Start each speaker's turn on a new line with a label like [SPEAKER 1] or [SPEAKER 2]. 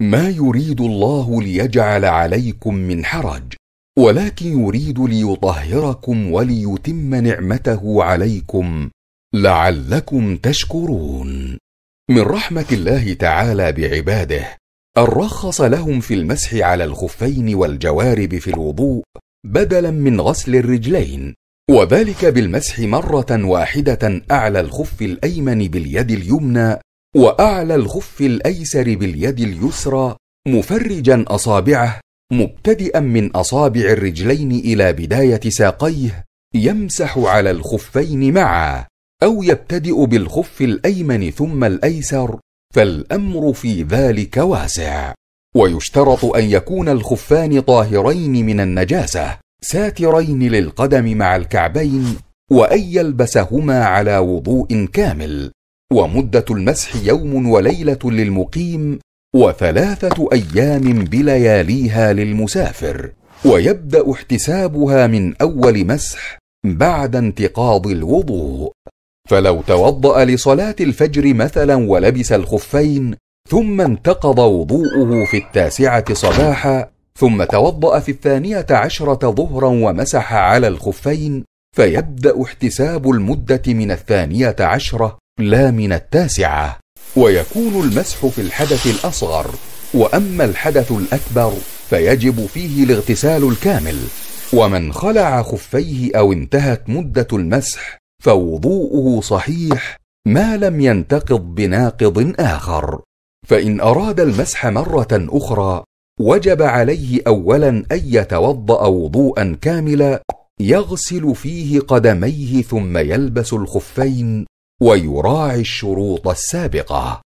[SPEAKER 1] ما يريد الله ليجعل عليكم من حرج ولكن يريد ليطهركم وليتم نعمته عليكم لعلكم تشكرون من رحمه الله تعالى بعباده ان رخص لهم في المسح على الخفين والجوارب في الوضوء بدلا من غسل الرجلين وذلك بالمسح مره واحده اعلى الخف الايمن باليد اليمنى واعلى الخف الايسر باليد اليسرى مفرجا اصابعه مبتدئا من اصابع الرجلين الى بدايه ساقيه يمسح على الخفين معا او يبتدئ بالخف الايمن ثم الايسر فالامر في ذلك واسع ويشترط ان يكون الخفان طاهرين من النجاسه ساترين للقدم مع الكعبين وان يلبسهما على وضوء كامل ومدة المسح يوم وليلة للمقيم وثلاثة أيام بلياليها للمسافر ويبدأ احتسابها من أول مسح بعد انتقاض الوضوء فلو توضأ لصلاة الفجر مثلا ولبس الخفين ثم انتقض وضوءه في التاسعة صباحا ثم توضأ في الثانية عشرة ظهرا ومسح على الخفين فيبدأ احتساب المدة من الثانية عشرة لا من التاسعة ويكون المسح في الحدث الأصغر وأما الحدث الأكبر فيجب فيه الاغتسال الكامل ومن خلع خفيه أو انتهت مدة المسح فوضوءه صحيح ما لم ينتقض بناقض آخر فإن أراد المسح مرة أخرى وجب عليه أولا أن يتوضأ وضوءا كاملا يغسل فيه قدميه ثم يلبس الخفين ويراعي الشروط السابقه